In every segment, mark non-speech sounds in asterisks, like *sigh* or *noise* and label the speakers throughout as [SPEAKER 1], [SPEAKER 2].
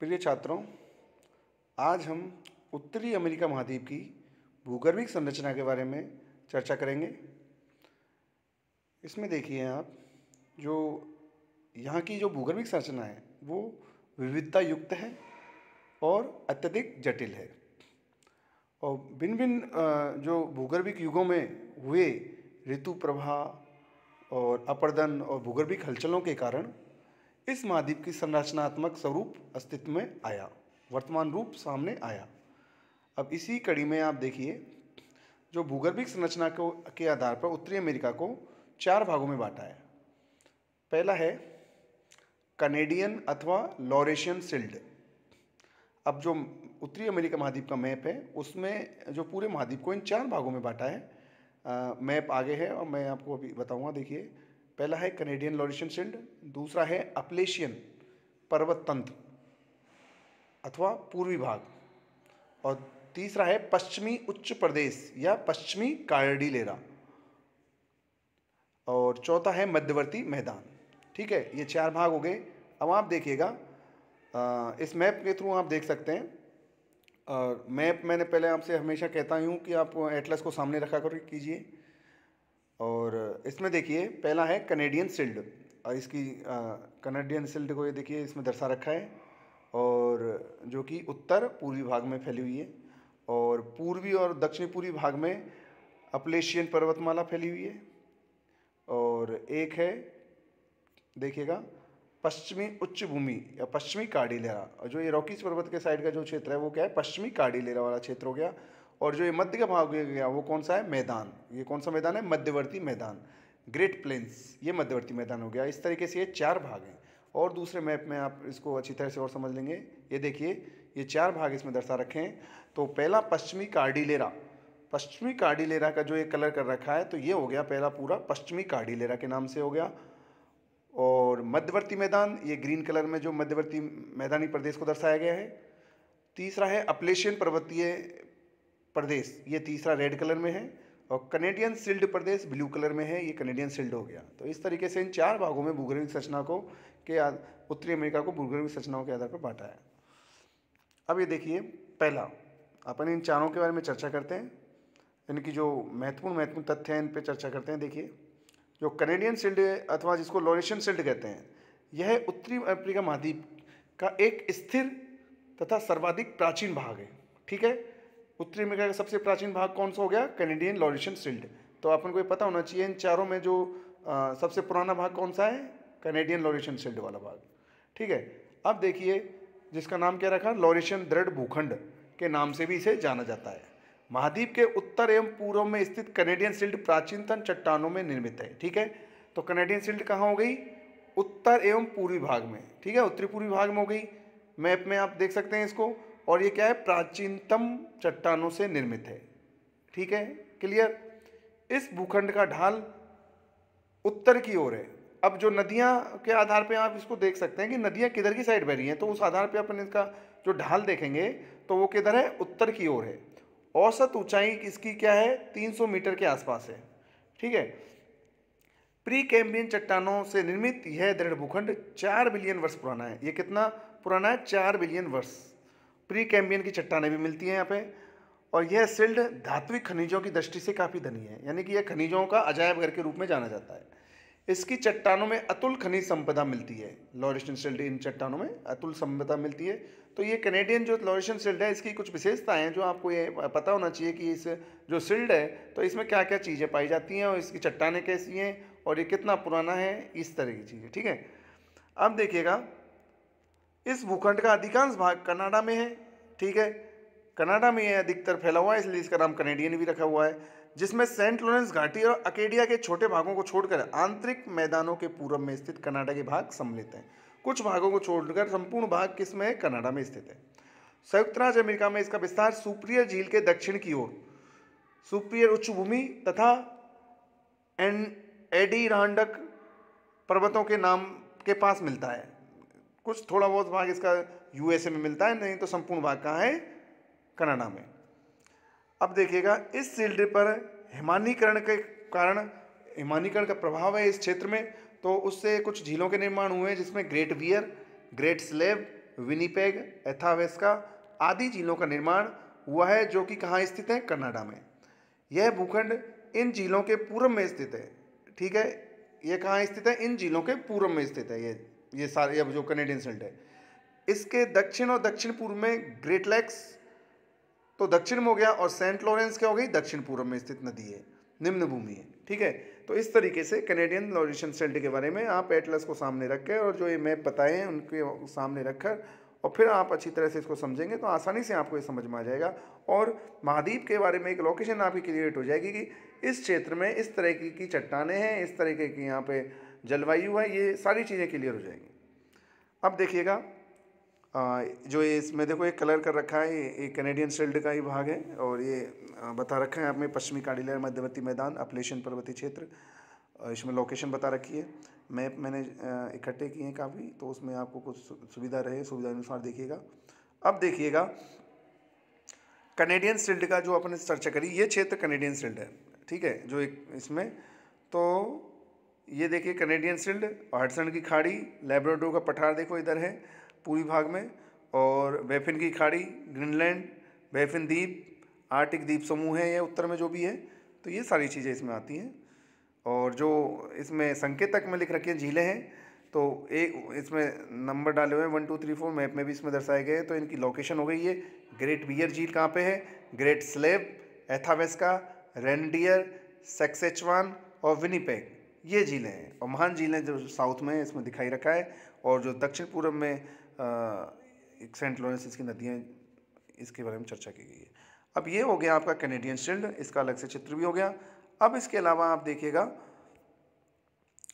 [SPEAKER 1] प्रिय छात्रों आज हम उत्तरी अमेरिका महाद्वीप की भूगर्भिक संरचना के बारे में चर्चा करेंगे इसमें देखिए आप जो यहाँ की जो भूगर्भिक संरचना है वो विविधता युक्त है और अत्यधिक जटिल है और भिन्न भिन्न जो भूगर्भिक युगों में हुए ऋतु प्रवाह और अपर्दन और भूगर्भिक हलचलों के कारण इस महाद्वीप की संरचनात्मक स्वरूप अस्तित्व में आया वर्तमान रूप सामने आया अब इसी कड़ी में आप देखिए जो भूगर्भिक संरचना को के आधार पर उत्तरी अमेरिका को चार भागों में बांटा है पहला है कनेडियन अथवा लॉरेशियन सिल्ड अब जो उत्तरी अमेरिका महाद्वीप का मैप है उसमें जो पूरे महाद्वीप को इन चार भागों में बांटा है मैप आगे है और मैं आपको अभी बताऊंगा देखिए पहला है कनेडियन लॉरिशियन सिंड दूसरा है अपलेशियन पर्वत तंत्र अथवा पूर्वी भाग और तीसरा है पश्चिमी उच्च प्रदेश या पश्चिमी कार्डिलेरा और चौथा है मध्यवर्ती मैदान ठीक है ये चार भाग हो गए अब आप देखिएगा इस मैप के थ्रू आप देख सकते हैं और मैप मैंने पहले आपसे हमेशा कहता हूँ कि आप एटलस को सामने रखा कर कीजिए और इसमें देखिए पहला है कनेडियन सिल्ड और इसकी कनेडियन सिल्ड को ये देखिए इसमें दर्शा रखा है और जो कि उत्तर पूर्वी भाग में फैली हुई है और पूर्वी और दक्षिणी पूर्वी भाग में अपलेशियन पर्वतमाला फैली हुई है और एक है देखिएगा पश्चिमी उच्च भूमि या पश्चिमी काड़ीलेरा और जो ये रॉकीज पर्वत के साइड का जो क्षेत्र है वो क्या है पश्चिमी काडी लेरा वाला क्षेत्र हो गया और जो ये मध्य का भाग गया वो कौन सा है मैदान ये कौन सा मैदान है मध्यवर्ती मैदान ग्रेट प्लेन्स ये मध्यवर्ती मैदान हो गया इस तरीके से ये चार भाग हैं और दूसरे मैप में आप इसको अच्छी तरह से और समझ लेंगे ये देखिए ये चार भाग इसमें दर्शा रखे हैं तो पहला पश्चिमी कार्डिलेरा पश्चिमी कार्डिलेरा का जो ये कलर कर रखा है तो ये हो गया पहला पूरा पश्चिमी कार्डिलेरा के नाम से हो गया और मध्यवर्ती मैदान ये ग्रीन कलर में जो मध्यवर्ती मैदानी प्रदेश को दर्शाया गया है तीसरा है अपलेशियन पर्वतीय प्रदेश ये तीसरा रेड कलर में है और कनेडियन सिल्ड प्रदेश ब्लू कलर में है ये कनेडियन सिल्ड हो गया तो इस तरीके से इन चार भागों में भूगर्भिक संरचना को के उत्तरी अमेरिका को भूगर्भिक संरचनाओं के आधार पर बांटा है अब ये देखिए पहला अपन इन चारों के बारे में चर्चा करते हैं इनकी जो महत्वपूर्ण महत्वपूर्ण तथ्य हैं इन पर चर्चा करते हैं देखिए जो कनेडियन सिल्ड अथवा जिसको लोरेशन सिल्ड कहते हैं यह उत्तरी अफ्रीका महाद्वीप का एक स्थिर तथा सर्वाधिक प्राचीन भाग है ठीक है उत्तरी अमेरिका का सबसे प्राचीन भाग कौन सा हो गया कैनेडियन लॉरिशन शील्ड तो अपन को ये पता होना चाहिए इन चारों में जो आ, सबसे पुराना भाग कौन सा है कैनेडियन लॉरिशन शील्ड वाला भाग ठीक है अब देखिए जिसका नाम क्या रखा लॉरिशन दृढ़ भूखंड के नाम से भी इसे जाना जाता है महाद्वीप के उत्तर एवं पूर्व में स्थित कनेडियन सिल्ड प्राचीनतम चट्टानों में निर्मित है ठीक है तो कनेडियन शील्ड कहाँ हो गई उत्तर एवं पूर्वी भाग में ठीक है उत्तरी पूर्वी भाग में हो गई मैप में आप देख सकते हैं इसको और ये क्या है प्राचीनतम चट्टानों से निर्मित है ठीक है क्लियर इस भूखंड का ढाल उत्तर की ओर है अब जो नदियाँ के आधार पे आप इसको देख सकते हैं कि नदियाँ किधर की साइड बह रही हैं तो उस आधार पे अपन इसका जो ढाल देखेंगे तो वो किधर है उत्तर की ओर है औसत ऊंचाई इसकी क्या है 300 मीटर के आसपास है ठीक है प्री कैम्बियन चट्टानों से निर्मित यह दृढ़ भूखंड चार बिलियन वर्ष पुराना है ये कितना पुराना है चार बिलियन वर्ष प्री कैम्बियन की चट्टाने भी मिलती हैं यहाँ पे और यह सिल्ड धात्विक खनिजों की दृष्टि से काफ़ी धनी है यानी कि यह खनिजों का अजायब घर के रूप में जाना जाता है इसकी चट्टानों में अतुल खनिज संपदा मिलती है लॉरिशन सिल्ड इन चट्टानों में अतुल संपदा मिलती है तो ये कैनेडियन जो लॉरिशन सिल्ड है इसकी कुछ विशेषताएं हैं जो आपको ये पता होना चाहिए कि इस जो सिल्ड है तो इसमें क्या क्या चीज़ें पाई जाती हैं और इसकी चट्टाने कैसी हैं और ये कितना पुराना है इस तरह की चीज़ें ठीक है अब देखिएगा इस भूखंड का अधिकांश भाग कनाडा में है ठीक है कनाडा में यह अधिकतर फैला हुआ है इसलिए इसका नाम कनेडियन भी रखा हुआ है जिसमें सेंट लॉरेंस घाटी और अकेडिया के छोटे भागों को छोड़कर आंतरिक मैदानों के पूर्व में स्थित कनाडा के भाग सम्मिलित हैं कुछ भागों को छोड़कर संपूर्ण भाग किसमें है कनाडा में स्थित है संयुक्त राज्य अमेरिका में इसका विस्तार सुप्रियर झील के दक्षिण की ओर सुप्रियर उच्च भूमि तथा एन एडी पर्वतों के नाम के पास मिलता है कुछ थोड़ा बहुत भाग इसका यूएसए में मिलता है नहीं तो संपूर्ण भाग कहाँ है कनाडा में अब देखिएगा इस सील्ड पर हिमानीकरण के कारण हिमानीकरण का प्रभाव है इस क्षेत्र में तो उससे कुछ झीलों के निर्माण हुए हैं जिसमें Great Bear Great Slave Winnipeg Athabasca आदि झीलों का निर्माण हुआ है जो कि कहाँ स्थित है कनाडा में यह भूखंड इन झीलों के पूर्व में स्थित है ठीक है यह कहाँ स्थित है इन झीलों के पूर्व में स्थित है ये ये सारे अब जो कनेडियन सेल्ट है इसके दक्षिण और दक्षिण पूर्व में ग्रेट लैक्स तो दक्षिण में हो गया और सेंट लॉरेंस क्या हो गई दक्षिण पूर्व में स्थित नदी है निम्न भूमि है ठीक है तो इस तरीके से कैनेडियन लॉरिशन सेल्ट के बारे में आप एटलस को सामने रख के और जो ये मैप बताए हैं उनके सामने रखकर और फिर आप अच्छी तरह से इसको समझेंगे तो आसानी से आपको ये समझ में आ जाएगा और महाद्वीप के बारे में एक लोकेशन आपकी क्रिएट हो जाएगी कि इस क्षेत्र में इस तरह की चट्टाने हैं इस तरीके की यहाँ पर जलवायु है ये सारी चीज़ें क्लियर हो जाएंगी अब देखिएगा जो ये इसमें देखो एक कलर कर रखा है ये कैनेडियन शील्ड का ही भाग है और ये बता रखा है आपने पश्चिमी काडिलर मध्यवर्ती मैदान अपलेशन पर्वतीय क्षेत्र इसमें लोकेशन बता रखी है मैप मैंने इकट्ठे किए हैं काफ़ी तो उसमें आपको कुछ सुविधा रहे सुविधा अनुसार देखिएगा अब देखिएगा कनेडियन शील्ड का जो अपने चर्चा करी ये क्षेत्र कनेडियन शील्ड है ठीक है जो एक इसमें तो ये देखिए कनेडियन सिल्ड हटसन की खाड़ी लेब्राडोर का पठार देखो इधर है पूरी भाग में और बेफिन की खाड़ी ग्रीनलैंड बेफिन द्वीप आर्टिक द्वीप समूह है या उत्तर में जो भी है तो ये सारी चीज़ें इसमें आती हैं और जो इसमें संकेतक में लिख रखी है झीलें हैं तो एक इसमें नंबर डाले हुए हैं one two three four map में भी इसमें दर्शाए गए हैं तो इनकी लोकेशन हो गई है ग्रेट बियर झील कहाँ पे है Great Slave Athabasca Reindeer Saskatchewan और विनीपेग ये झीलें हैं और महान झीलें जो साउथ में इसमें दिखाई रखा है और जो दक्षिण पूर्व में एक सेंट लॉरेंस इसकी नदियाँ इसके बारे में चर्चा की गई है अब ये हो गया आपका कैनेडियन शील्ड इसका अलग से चित्र भी हो गया अब इसके अलावा आप देखिएगा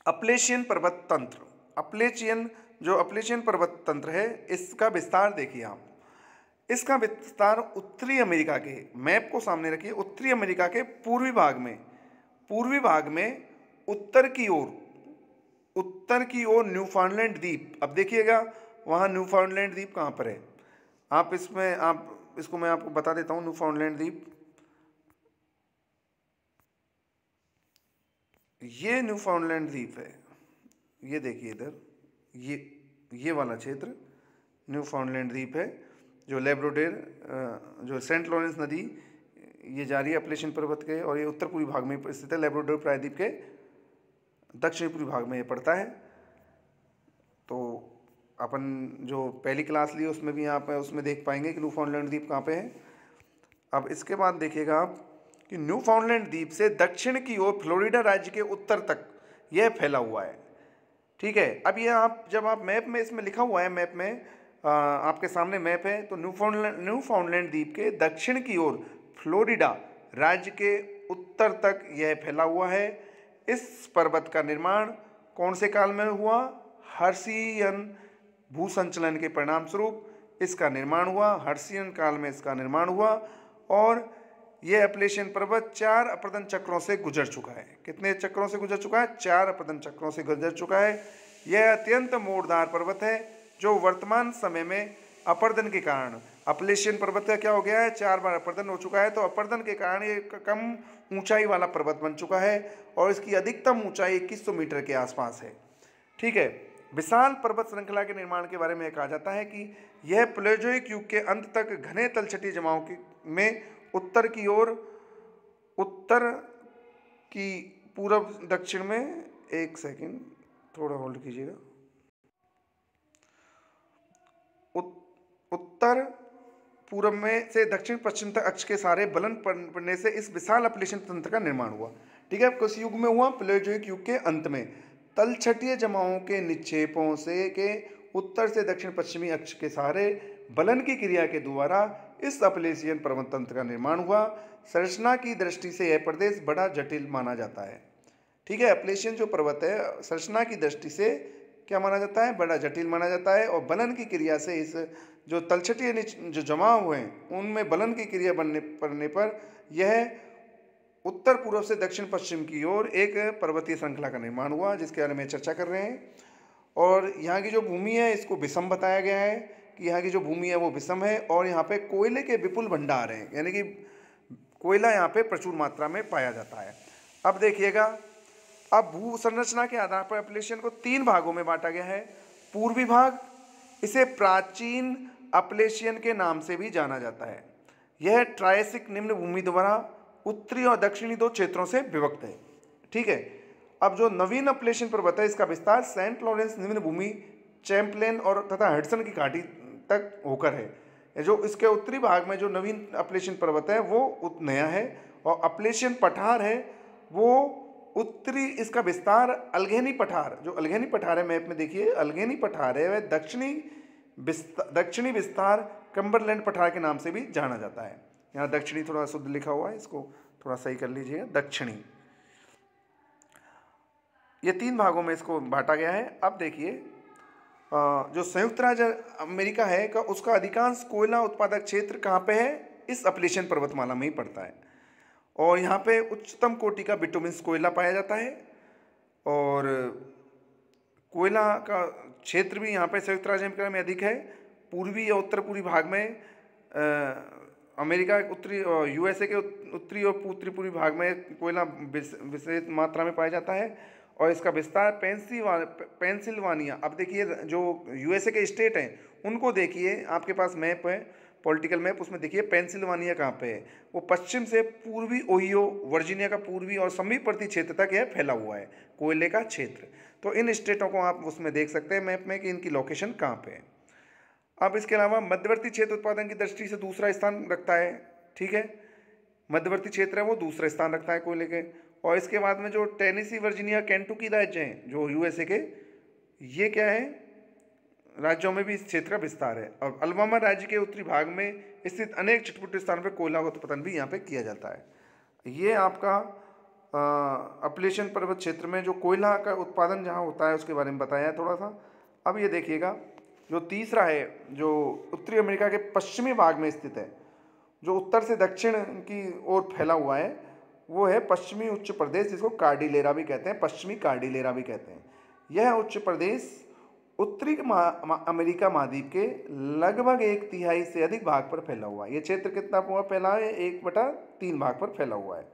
[SPEAKER 1] अपलेशियन पर्वत तंत्र अपलेचियन जो अपलेशियन पर्वत तंत्र है इसका विस्तार देखिए आप इसका विस्तार उत्तरी अमेरिका के मैप को सामने रखिए उत्तरी अमेरिका के पूर्वी भाग में पूर्वी भाग में उत्तर की ओर उत्तर की ओर न्यूफाउंडलैंड द्वीप अब देखिएगा वहाँ न्यूफाउंडलैंड द्वीप कहाँ पर है आप इसमें आप इसको मैं आपको बता देता हूँ न्यूफाउंडलैंड द्वीप ये न्यूफाउंडलैंड द्वीप है ये देखिए इधर ये ये वाला क्षेत्र न्यूफाउंडलैंड द्वीप है जो लेब्रोडेर जो सेंट लॉरेंस नदी ये जा रही है अपलेशन पर्वत के और ये उत्तर पूर्वी भाग में स्थित है लेब्रोडेर प्रायद्वीप के दक्षिण पूर्वी भाग में ये पड़ता है तो अपन जो पहली क्लास ली उसमें भी आप उसमें देख पाएंगे कि न्यू फाउंडलैंड द्वीप कहाँ पे है अब इसके बाद देखिएगा आप कि न्यू फाउंडलैंड द्वीप से दक्षिण की ओर फ्लोरिडा राज्य के उत्तर तक यह फैला हुआ है ठीक है अब यह आप जब आप मैप में इसमें लिखा हुआ है मैप में आ, आपके सामने मैप है तो न्यू फाउंडलैंड न्यू फाउंडलैंड द्वीप के दक्षिण की ओर फ्लोरिडा राज्य के उत्तर तक यह फैला हुआ है इस पर्वत का निर्माण कौन से काल में हुआ हर्षियन भूसंचलन के परिणाम स्वरूप इसका निर्माण हुआ हर्षियन काल में इसका निर्माण हुआ और यह अपलेशन पर्वत चार अपरदन चक्रों से गुजर चुका है कितने चक्रों से गुजर चुका है चार अपरदन चक्रों से गुजर चुका है यह अत्यंत मोड़दार पर्वत है जो वर्तमान समय में अपर्दन के कारण अपलेशियन पर्वत का क्या हो गया है चार बार अपर्दन हो चुका है तो अपर्दन के कारण ये कम ऊंचाई वाला पर्वत बन चुका है और इसकी अधिकतम ऊंचाई इक्कीस सौ मीटर के आसपास है ठीक है विशाल पर्वत श्रृंखला के निर्माण के बारे में कहा जाता है कि यह प्लेजोइक युग के अंत तक घने तलछटी जमाओं की में उत्तर की ओर उत्तर की पूर्व दक्षिण में एक सेकंड थोड़ा होल्ड कीजिएगा उत्तर पूर्व में से दक्षिण पश्चिम तक अक्ष के सारे बलन पड़ने से इस विशाल अपलेशन तंत्र का निर्माण हुआ ठीक है किस युग में हुआ प्लेजोक युग के अंत में तलछटीय जमाओं के निक्षेपों से के उत्तर से दक्षिण पश्चिमी अक्ष के सहारे बलन की क्रिया के द्वारा इस पर्वत तंत्र का निर्माण हुआ संरचना की दृष्टि से यह प्रदेश बड़ा जटिल माना जाता है ठीक है अपलेशियन जो पर्वत है संरचना की दृष्टि से क्या माना जाता है बड़ा जटिल माना जाता है और बलन की क्रिया से इस जो तलछटी जो जमा हुए हैं उनमें बलन की क्रिया बनने पड़ने पर यह उत्तर पूर्व से दक्षिण पश्चिम की ओर एक पर्वतीय श्रृंखला का निर्माण हुआ जिसके बारे में चर्चा कर रहे हैं और यहाँ की जो भूमि है इसको विषम बताया गया है कि यहाँ की जो भूमि है वो विषम है और यहाँ पे कोयले के विपुल भंडार हैं यानी कि कोयला यहाँ पे प्रचुर मात्रा में पाया जाता है अब देखिएगा अब भू संरचना के आधार पर अपलेशन को तीन भागों में बांटा गया है पूर्वी भाग इसे प्राचीन अपलेशियन के नाम से भी जाना जाता है यह ट्रायसिक निम्न भूमि द्वारा उत्तरी और दक्षिणी दो क्षेत्रों से विभक्त है ठीक है अब जो नवीन अपलेशियन पर्वत है इसका विस्तार सेंट लॉरेंस निम्न भूमि चैम्पलेन और तथा हेडसन की घाटी तक होकर है जो इसके उत्तरी भाग में जो नवीन अपलेशन पर्वत है वो नया है और अपलेशन पठार है वो उत्तरी इसका विस्तार अलगेनी पठार जो अलगेनी पठार है मैप में देखिए अलगेनी पठार है वह दक्षिणी दक्षिणी विस्तार कम्बरलैंड पठार के नाम से भी जाना जाता है यहाँ दक्षिणी थोड़ा शुद्ध लिखा हुआ है इसको थोड़ा सही कर लीजिएगा दक्षिणी ये तीन भागों में इसको बांटा गया है अब देखिए जो संयुक्त राज्य अमेरिका है का उसका अधिकांश कोयला उत्पादक क्षेत्र कहाँ पे है इस अपलेशन पर्वतमाला में ही पड़ता है और यहाँ पे उच्चतम कोटि का बिटोमिन कोयला पाया जाता है और कोयला का क्षेत्र भी यहाँ पे संयुक्त राज्य अमेरिका में अधिक है पूर्वी या उत्तर पूर्वी भाग में आ, अमेरिका उत्तरी यूएसए के उत्तरी और उत्तरी पूर्वी भाग में कोयला विशेष मात्रा में पाया जाता है और इसका विस्तार पेंसिलवा पेंसिल्वानिया अब देखिए जो यूएसए के स्टेट हैं उनको देखिए आपके पास मैप है पॉलिटिकल मैप उसमें देखिए पेंसिल्वानिया कहाँ पे है वो पश्चिम से पूर्वी ओहियो वर्जीनिया का पूर्वी और समीपवर्ती क्षेत्र तक यह फैला हुआ है कोयले का क्षेत्र तो इन स्टेटों को आप उसमें देख सकते हैं मैप में कि इनकी लोकेशन कहाँ पे है अब इसके अलावा मध्यवर्ती क्षेत्र उत्पादन की दृष्टि से दूसरा स्थान रखता है ठीक है मध्यवर्ती क्षेत्र है वो दूसरा स्थान रखता है कोयले के और इसके बाद में जो टेनिसी वर्जीनिया कैंटुकी राज्य हैं जो यूएसए के ये क्या है राज्यों में भी इस क्षेत्र का विस्तार है और अलवामा राज्य के उत्तरी भाग में स्थित अनेक छिटपुट स्थानों पर कोयला का उत्पादन भी यहाँ पर किया जाता है ये आपका अपलेशन पर्वत क्षेत्र में जो कोयला का उत्पादन जहाँ होता है उसके बारे में बताया है थोड़ा सा अब ये देखिएगा जो तीसरा है जो उत्तरी अमेरिका के पश्चिमी भाग में स्थित है जो उत्तर से दक्षिण की ओर फैला हुआ है वो है पश्चिमी उच्च प्रदेश जिसको कार्डिलेरा भी कहते हैं पश्चिमी कार्डिलेरा भी कहते हैं यह उच्च प्रदेश उत्तरी अमेरिका महाद्वीप के लगभग एक तिहाई से अधिक भाग पर फैला हुआ है यह क्षेत्र कितना फैला है एक बटा तीन भाग पर फैला हुआ है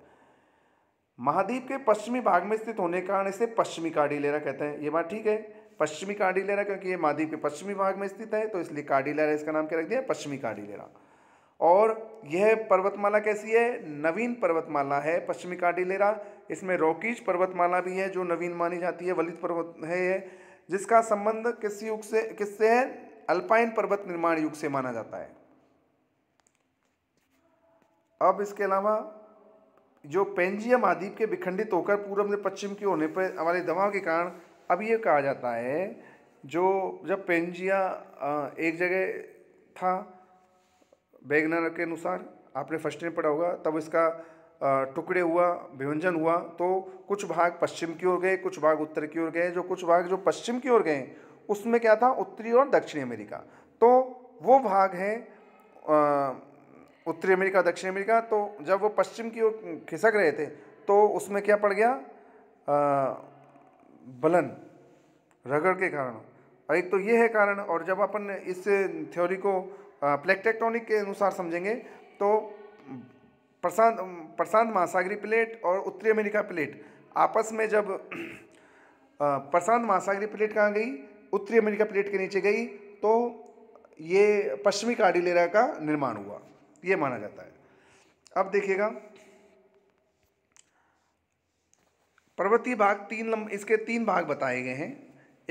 [SPEAKER 1] महाद्वीप के पश्चिमी भाग में स्थित होने के कारण इसे पश्चिमी कार्डिलेरा कहते हैं ये बात ठीक है पश्चिमी कार्डिलेरा क्योंकि ये महाद्वीप के पश्चिमी भाग में स्थित है तो इसलिए कार्डिलेरा इसका नाम क्या रख दिया पश्चिमी कार्डिलेरा और यह पर्वतमाला कैसी है नवीन पर्वतमाला है पश्चिमी कार्डिलेरा इसमें रॉकीज पर्वतमाला भी है जो नवीन मानी जाती है वलित पर्वत है जिसका संबंध किस युग से किससे है अल्पाइन पर्वत निर्माण युग से माना जाता है अब इसके अलावा जो पेंजिया महाद्वीप के विखंडित होकर पूर्व से पश्चिम की होने पर हमारे दबाव के कारण अब ये कहा जाता है जो जब पेंजिया एक जगह था बेगनर के अनुसार आपने फर्स्ट टाइम पढ़ा होगा तब इसका टुकड़े हुआ विभंजन हुआ तो कुछ भाग पश्चिम की ओर गए कुछ भाग उत्तर की ओर गए जो कुछ भाग जो पश्चिम की ओर गए उसमें क्या था उत्तरी और दक्षिणी अमेरिका तो वो भाग है उत्तरी अमेरिका दक्षिणी अमेरिका तो जब वो पश्चिम की ओर खिसक रहे थे तो उसमें क्या पड़ गया बलन रगड़ के कारण एक तो ये है कारण और जब अपन इस थ्योरी को प्लेक्टेक्ट्रॉनिक के अनुसार समझेंगे तो प्रशांत प्रशांत महासागरी प्लेट और उत्तरी अमेरिका प्लेट आपस में जब प्रशांत महासागरी प्लेट कहाँ गई उत्तरी अमेरिका प्लेट के नीचे गई तो ये पश्चिमी कार्डिलेरा का निर्माण हुआ ये माना जाता है अब देखिएगा पर्वतीय भाग तीन लंब इसके तीन भाग बताए गए हैं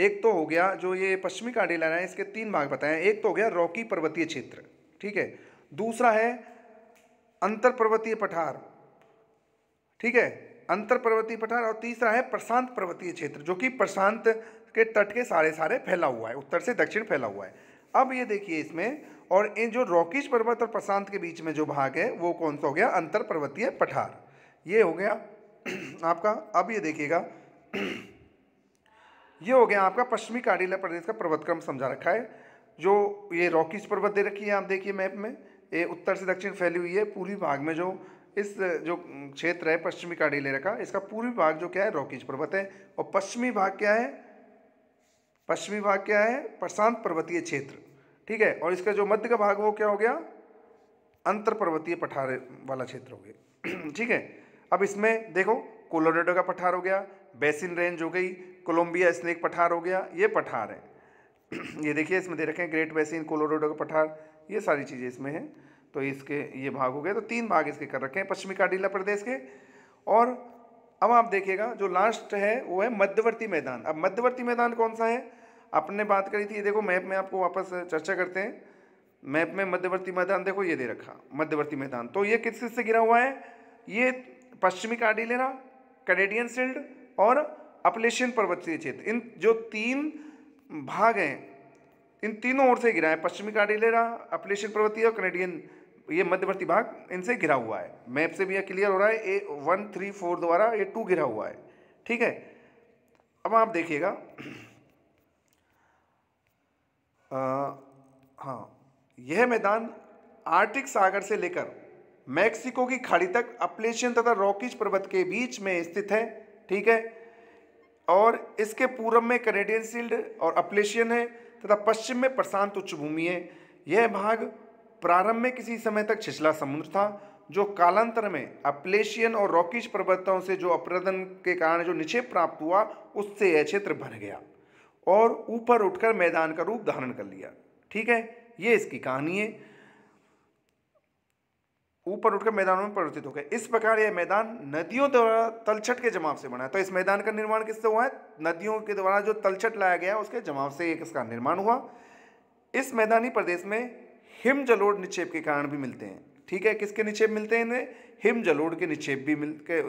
[SPEAKER 1] एक तो हो गया जो ये पश्चिमी कार्डिलेरा है इसके तीन भाग बताए हैं एक तो हो गया रॉकी पर्वतीय क्षेत्र ठीक है दूसरा है अंतर पर्वतीय पठार ठीक है अंतर पर्वतीय पठार और तीसरा है प्रशांत पर्वतीय क्षेत्र जो कि प्रशांत के तट के सारे सारे फैला हुआ है उत्तर से दक्षिण फैला हुआ है अब ये देखिए इसमें और इन जो रॉकीज पर्वत और प्रशांत के बीच में जो भाग है वो कौन सा हो गया अंतर पर्वतीय पठार ये हो गया *clears throat* आपका अब ये देखिएगा *clears throat* ये हो गया आपका पश्चिमी काडिला प्रदेश का पर्वतक्रम समझा रखा है जो ये रॉकीज पर्वत दे रखी है आप देखिए मैप में ये उत्तर से दक्षिण फैली हुई है पूर्वी भाग में जो इस जो क्षेत्र है पश्चिमी काडेले का इसका पूर्वी भाग जो क्या है रॉकीज पर्वत है और पश्चिमी भाग क्या है पश्चिमी भाग क्या है प्रशांत पर्वतीय क्षेत्र ठीक है और इसका जो मध्य का भाग वो क्या हो गया अंतर पर्वतीय पठार वाला क्षेत्र हो गया *clears throat* ठीक है अब इसमें देखो कोलोराडो का पठार हो गया बेसिन रेंज हो गई कोलंबिया स्नेक पठार हो गया ये पठार है *clears throat* ये देखिए इसमें दे रखे हैं ग्रेट बेसिन कोलोराडो का पठार ये सारी चीज़ें इसमें हैं तो इसके ये भाग हो गए तो तीन भाग इसके कर रखे हैं पश्चिमी काटिला प्रदेश के और अब आप देखिएगा जो लास्ट है वो है मध्यवर्ती मैदान अब मध्यवर्ती मैदान कौन सा है आपने बात करी थी ये देखो मैप में आपको वापस चर्चा करते हैं मैप में मध्यवर्ती मैदान देखो ये दे रखा मध्यवर्ती मैदान तो ये किस चीज़ से गिरा हुआ है ये पश्चिमी काडिलेरा कैडेडियन सिल्ड और अपलेशियन पर्वतीय क्षेत्र इन जो तीन भाग हैं इन तीनों ओर से घिरा है पश्चिमी कार्डिलेरा अपलेशन पर्वतीय और कनेडियन ये मध्यवर्ती भाग इनसे घिरा हुआ है मैप से भी यह क्लियर हो रहा है ए वन थ्री फोर द्वारा ये टू घिरा हुआ है ठीक है अब आप देखिएगा हाँ यह मैदान आर्टिक सागर से लेकर मैक्सिको की खाड़ी तक अपलेशियन तथा रॉकीज पर्वत के बीच में स्थित है ठीक है और इसके पूर्व में कनेडियन सील्ड और अपलेशियन है तथा पश्चिम में प्रशांत उच्च भूमि है यह भाग प्रारंभ में किसी समय तक छिछला समुद्र था जो कालांतर में अपलेशियन और रॉकीज पर्वतों से जो अपरदन के कारण जो निक्षेप प्राप्त हुआ उससे यह क्षेत्र बन गया और ऊपर उठकर मैदान का रूप धारण कर लिया ठीक है ये इसकी कहानी है ऊपर उठकर मैदानों में परिवर्तित हो गए इस प्रकार यह मैदान नदियों द्वारा तलछट के जमाव से बना है तो इस मैदान का निर्माण किससे हुआ है नदियों के द्वारा जो तलछट लाया गया उसके जमाव से एक इसका निर्माण हुआ इस मैदानी प्रदेश में हिम जलोढ़ निक्षेप के कारण भी मिलते हैं ठीक है किसके निक्षेप मिलते हैं इन्हें हिम जलोढ़ के निक्षेप भी मिल के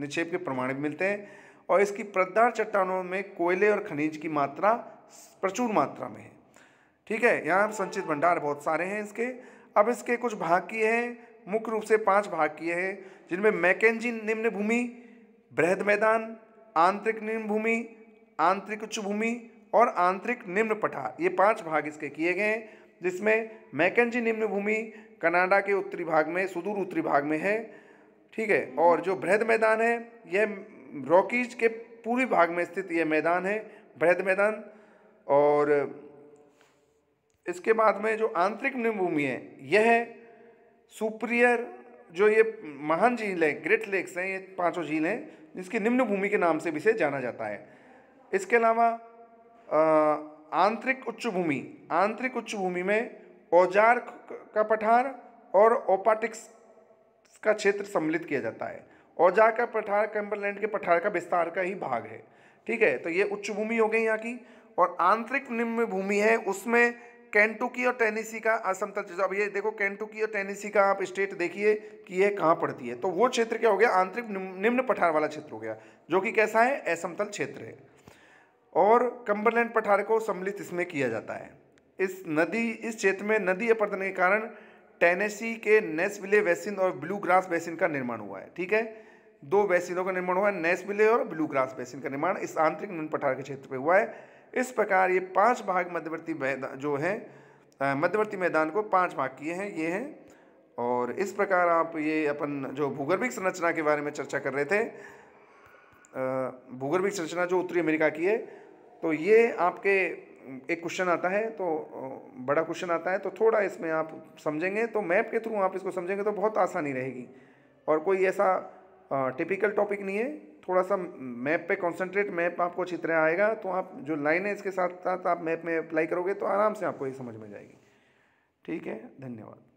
[SPEAKER 1] निक्षेप के प्रमाण भी मिलते हैं और इसकी प्रद्धार चट्टानों में कोयले और खनिज की मात्रा प्रचुर मात्रा में है ठीक है यहाँ संचित भंडार बहुत सारे हैं इसके अब इसके कुछ भाग किए हैं मुख्य रूप से पांच भाग किए हैं जिनमें मैकेजी निम्न भूमि बृहद मैदान आंतरिक निम्न भूमि आंतरिक उच्च भूमि और आंतरिक निम्न पठार ये पांच भाग इसके किए गए हैं जिसमें मैकेजी निम्न भूमि कनाडा के उत्तरी भाग में सुदूर उत्तरी भाग में है ठीक है और जो बृहद मैदान है यह रॉकीज के पूर्वी भाग में स्थित यह मैदान है बृहद मैदान और इसके बाद में जो आंतरिक निम्न भूमि है यह सुप्रियर जो ये महान झील है ग्रेट लेक्स हैं ये पांचों झील हैं जिसकी निम्न भूमि के नाम से भी से जाना जाता है इसके अलावा आंतरिक उच्च भूमि आंतरिक उच्च भूमि में औजार का पठार और ओपाटिक्स का क्षेत्र सम्मिलित किया जाता है औजार का पठार कैम्बरलैंड के पठार का विस्तार का ही भाग है ठीक है तो ये उच्च भूमि हो गई यहाँ की और आंतरिक निम्न भूमि है उसमें कैंटुकी और टेनेसी का असमतल क्षेत्र अब ये देखो कैंटुकी और टेनेसी का आप स्टेट देखिए कि यह कहाँ पड़ती है तो वो क्षेत्र क्या हो गया आंतरिक निम्न पठार वाला क्षेत्र हो गया जो कि कैसा है असमतल क्षेत्र है और कंबरलैंड पठार को सम्मिलित इसमें किया जाता है इस नदी इस क्षेत्र में नदी अपरदन के कारण टेनेसी के नेसविले वैसिन और ब्लू ग्रास बेसिन का निर्माण हुआ है ठीक है दो वैसिनों का निर्माण हुआ है नेसविले और ब्लू ग्रास बेसिन का निर्माण इस आंतरिक निम्न पठार के क्षेत्र पर हुआ है इस प्रकार ये पांच भाग मध्यवर्ती मैदान जो है मध्यवर्ती मैदान को पांच भाग किए हैं ये हैं और इस प्रकार आप ये अपन जो भूगर्भिक संरचना के बारे में चर्चा कर रहे थे भूगर्भिक संरचना जो उत्तरी अमेरिका की है तो ये आपके एक क्वेश्चन आता है तो बड़ा क्वेश्चन आता है तो थोड़ा इसमें आप समझेंगे तो मैप के थ्रू आप इसको समझेंगे तो बहुत आसानी रहेगी और कोई ऐसा टिपिकल टॉपिक नहीं है थोड़ा सा मैप पे कॉन्सेंट्रेट मैप आपको अच्छी तरह आएगा तो आप जो लाइन है इसके साथ साथ आप मैप में अप्लाई करोगे तो आराम से आपको ये समझ में जाएगी ठीक है धन्यवाद